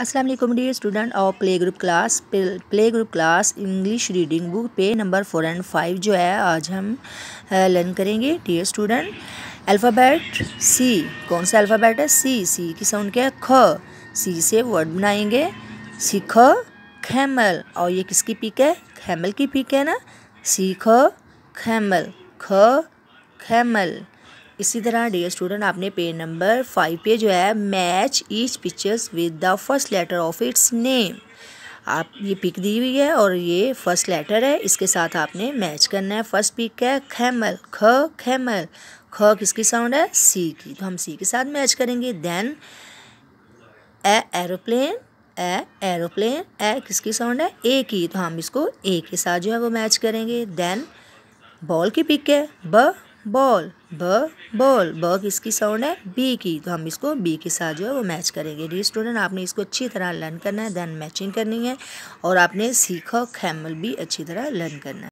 Aslam dear student और play group class play group class English reading book पे number four and five जो है आज हम लर्न करेंगे डी स्टूडेंट अल्फ़ाबेट सी कौन सा अल्फ़ाबेट है सी सी की साउंड क्या है ख सी से वर्ड बनाएंगे सीख खैमल और ये किसकी पिक है खैमल की पिक है ना सीख खैमल ख खैमल इसी तरह डियर स्टूडेंट आपने पेज नंबर फाइव पे जो है match each pictures with the first letter of its name आप ये पिक दी हुई है और ये फर्स्ट लेटर है इसके साथ आपने मैच करना है फर्स्ट पिक है खैमल ख खैमल ख किसकी साउंड है सी की तो हम सी के साथ मैच करेंगे then A aeroplane A aeroplane A किसकी साउंड है ए की तो हम इसको ए के साथ जो है वो मैच करेंगे देन बॉल की पिक है ब बॉल ब बॉल ब किसकी साउंड है बी की तो हम इसको बी के साथ जो है वो मैच करेंगे डी स्टूडेंट आपने इसको अच्छी तरह लर्न करना है देन मैचिंग करनी है और आपने सीखा खैमल भी अच्छी तरह लर्न करना है